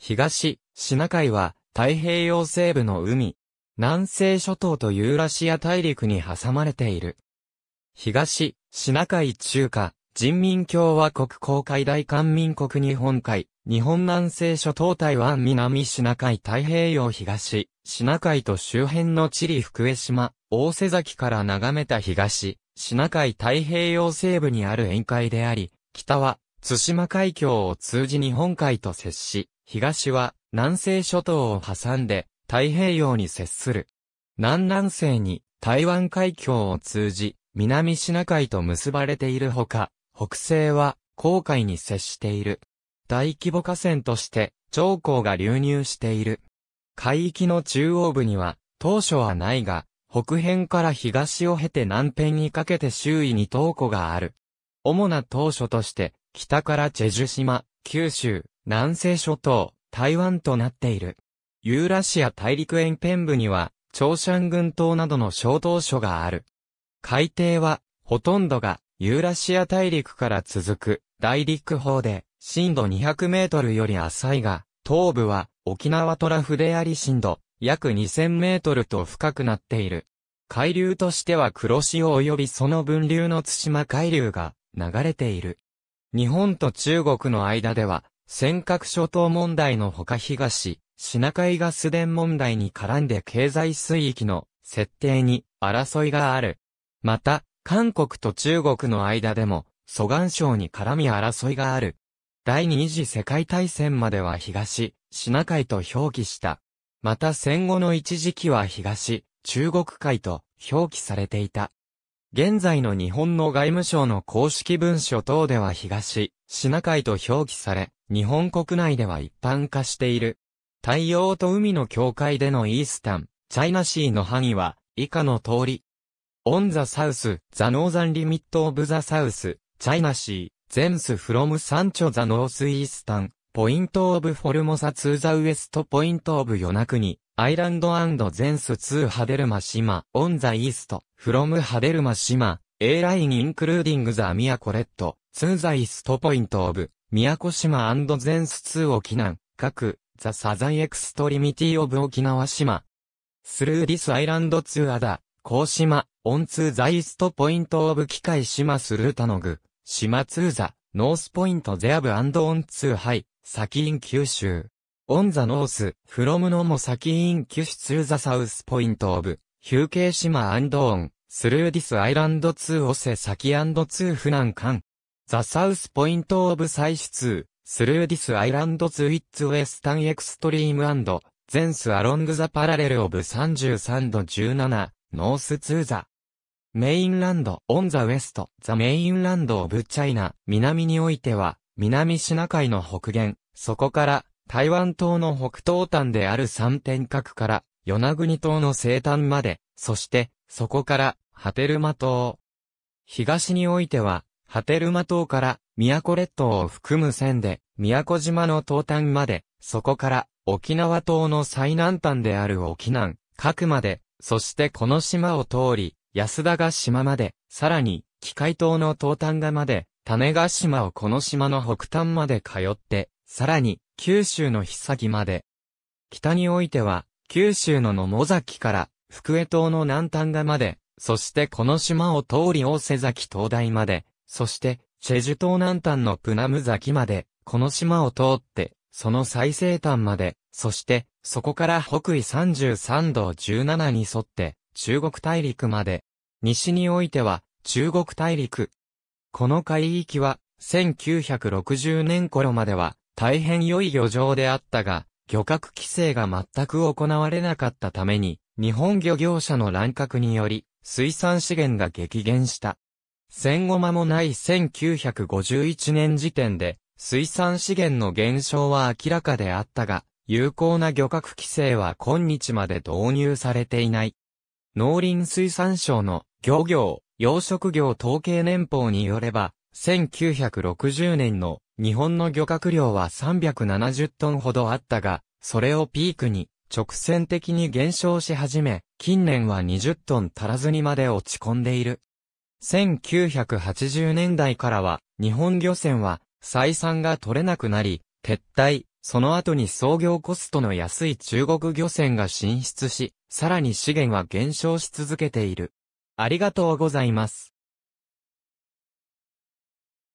東、シナ海は太平洋西部の海、南西諸島とユーラシア大陸に挟まれている。東、シナ海中華、人民共和国公海大韓民国日本海、日本南西諸島台湾南シナ海太平洋東、シナ海と周辺の地理福江島、大瀬崎から眺めた東、シナ海太平洋西部にある沿海であり、北は、津島海峡を通じ日本海と接し、東は南西諸島を挟んで太平洋に接する。南南西に台湾海峡を通じ、南シナ海と結ばれているほか、北西は黄海に接している。大規模河川として長江が流入している。海域の中央部には当初はないが、北辺から東を経て南辺にかけて周囲に東湖がある。主な当初として、北からチェジュ島、九州、南西諸島、台湾となっている。ユーラシア大陸沿辺部には、長山群島などの小島諸がある。海底は、ほとんどが、ユーラシア大陸から続く、大陸方で、深度200メートルより浅いが、東部は、沖縄トラフであり深度、約2000メートルと深くなっている。海流としては黒潮及びその分流の津島海流が流れている。日本と中国の間では尖閣諸島問題のほか東、シナ海ガス田問題に絡んで経済水域の設定に争いがある。また、韓国と中国の間でも、蘇岩省に絡み争いがある。第二次世界大戦までは東、シナ海と表記した。また戦後の一時期は東、中国海と表記されていた。現在の日本の外務省の公式文書等では東、シナ海と表記され、日本国内では一般化している。太陽と海の境界でのイースタン、チャイナシーの範囲は、以下の通り。オンザサウス、ザノーザンリミットオブザサウス、チャイナシー、ゼンスフロムサンチョザノースイースタン、ポイントオブフォルモサツーザウエストポイントオブヨナクニ、アイランドアンドゼンスツーハデルマシマ。オンザイースト、フロムハデルマシ島、A ラインインクルーディングザミアコレット、ツーザイーストポイントオブ、宮古島全ス2沖南、各、ザ・サザンエクストリミティ・オブ・沖縄島。スルー・ディス・アイランド・ツー・アダ、高島、オン・ツー・ザ・イスト・ポイント・オブ・機械島・スルー・タノグ、シマツー・ザ、ノース・ポイント・ゼアブ・アンド・オン・ツー・ハイ、サキイン・九州。オン・ザ・ノース、フロム・ノモ・サキイン・キュシ・ツー・ザ・サウス・ポイント・オブ、ヒューケーマアンド・オン、スルー・ディス・アイランド・ツー・オセ・サキ・アンド・ツー・フナン・カン。The South Point of Size 2, Through this island to its western extreme and, thence along the parallel of 33度 17, north to the メインランド、オンザウエスト、ザメインランドオブチャイナ、南においては、南シナ海の北限、そこから、台湾島の北東端である三点角から、与那国島の西端まで、そして、そこから、ハテルマ島。東においては、波照間島から宮古列島を含む線で宮古島の東端まで、そこから沖縄島の最南端である沖南、各まで、そしてこの島を通り、安田ヶ島まで、さらに、機械島の東端がまで、種ヶ島をこの島の北端まで通って、さらに、九州の久木まで。北においては、九州の野も崎から、福江島の南端がまで、そしてこの島を通り大瀬崎灯台まで、そして、チェジュ島南端のプナム崎まで、この島を通って、その最西端まで、そして、そこから北緯33度17に沿って、中国大陸まで、西においては、中国大陸。この海域は、1960年頃までは、大変良い漁場であったが、漁獲規制が全く行われなかったために、日本漁業者の乱獲により、水産資源が激減した。戦後間もない1951年時点で、水産資源の減少は明らかであったが、有効な漁獲規制は今日まで導入されていない。農林水産省の漁業、養殖業統計年報によれば、1960年の日本の漁獲量は370トンほどあったが、それをピークに直線的に減少し始め、近年は20トン足らずにまで落ち込んでいる。1980年代からは、日本漁船は、採算が取れなくなり、撤退、その後に創業コストの安い中国漁船が進出し、さらに資源は減少し続けている。ありがとうございます。